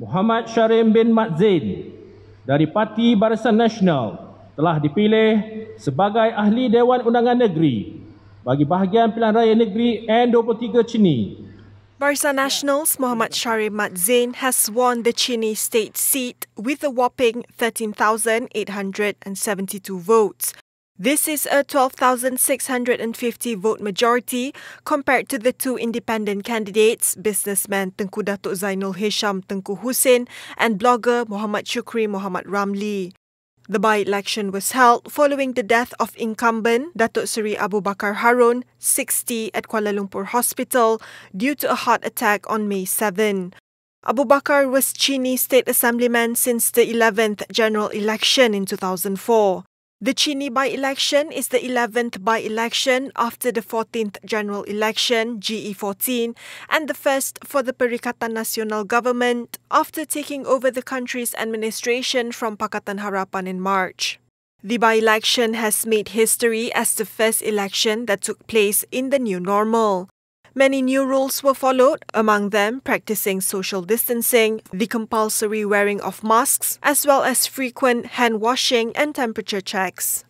Muhammad Sharim bin Mat Zain dari Parti Barisan Nasional telah dipilih sebagai ahli Dewan Undangan Negeri bagi bahagian pilihan raya negeri N23 Cini. Barisan Nasional's Muhammad Shari Mat Zain has won the Cini state seat with a whopping 13,872 votes. This is a 12,650 vote majority compared to the two independent candidates, businessman Tengku Datuk Zainul Hisham Tengku Hussein and blogger Muhammad Shukri Muhammad Ramli. The by-election was held following the death of incumbent Datuk Seri Abu Bakar Harun, 60, at Kuala Lumpur Hospital due to a heart attack on May 7. Abu Bakar was Chini State Assemblyman since the 11th general election in 2004. The Chini by-election is the 11th by-election after the 14th general election, GE14, and the first for the Perikatan Nasional government after taking over the country's administration from Pakatan Harapan in March. The by-election has made history as the first election that took place in the new normal. Many new rules were followed, among them practicing social distancing, the compulsory wearing of masks, as well as frequent hand washing and temperature checks.